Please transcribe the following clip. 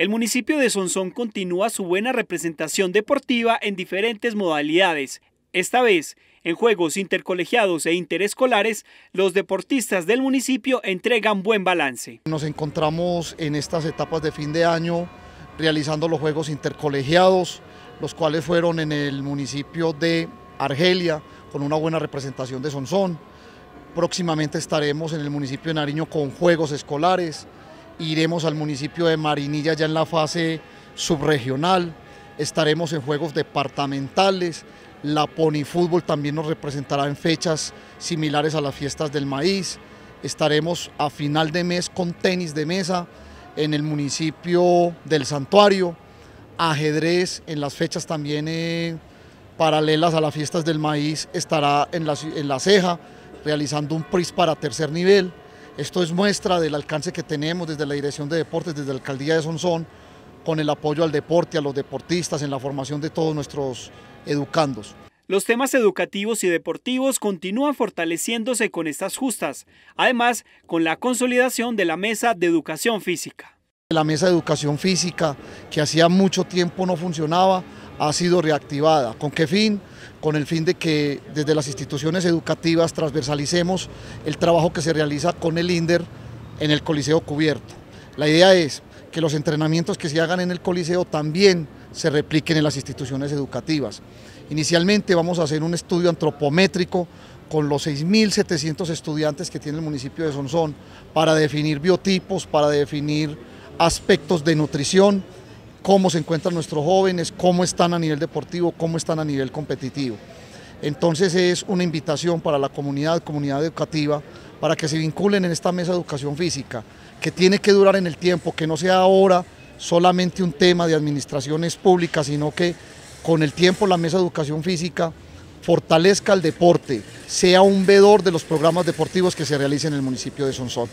El municipio de Sonsón continúa su buena representación deportiva en diferentes modalidades. Esta vez, en juegos intercolegiados e interescolares, los deportistas del municipio entregan buen balance. Nos encontramos en estas etapas de fin de año realizando los juegos intercolegiados, los cuales fueron en el municipio de Argelia, con una buena representación de Sonsón. Próximamente estaremos en el municipio de Nariño con juegos escolares, iremos al municipio de Marinilla ya en la fase subregional, estaremos en juegos departamentales, la ponifútbol Fútbol también nos representará en fechas similares a las fiestas del maíz, estaremos a final de mes con tenis de mesa en el municipio del santuario, ajedrez en las fechas también eh, paralelas a las fiestas del maíz estará en la, en la ceja realizando un PRIS para tercer nivel, esto es muestra del alcance que tenemos desde la Dirección de Deportes, desde la Alcaldía de Sonsón, con el apoyo al deporte, a los deportistas, en la formación de todos nuestros educandos. Los temas educativos y deportivos continúan fortaleciéndose con estas justas, además con la consolidación de la Mesa de Educación Física. La Mesa de Educación Física, que hacía mucho tiempo no funcionaba, ha sido reactivada. ¿Con qué fin? Con el fin de que desde las instituciones educativas transversalicemos el trabajo que se realiza con el INDER en el Coliseo cubierto. La idea es que los entrenamientos que se hagan en el Coliseo también se repliquen en las instituciones educativas. Inicialmente vamos a hacer un estudio antropométrico con los 6.700 estudiantes que tiene el municipio de Sonzón para definir biotipos, para definir aspectos de nutrición, cómo se encuentran nuestros jóvenes, cómo están a nivel deportivo, cómo están a nivel competitivo. Entonces es una invitación para la comunidad, comunidad educativa, para que se vinculen en esta mesa de educación física, que tiene que durar en el tiempo, que no sea ahora solamente un tema de administraciones públicas, sino que con el tiempo la mesa de educación física fortalezca el deporte, sea un vedor de los programas deportivos que se realicen en el municipio de Sonsol.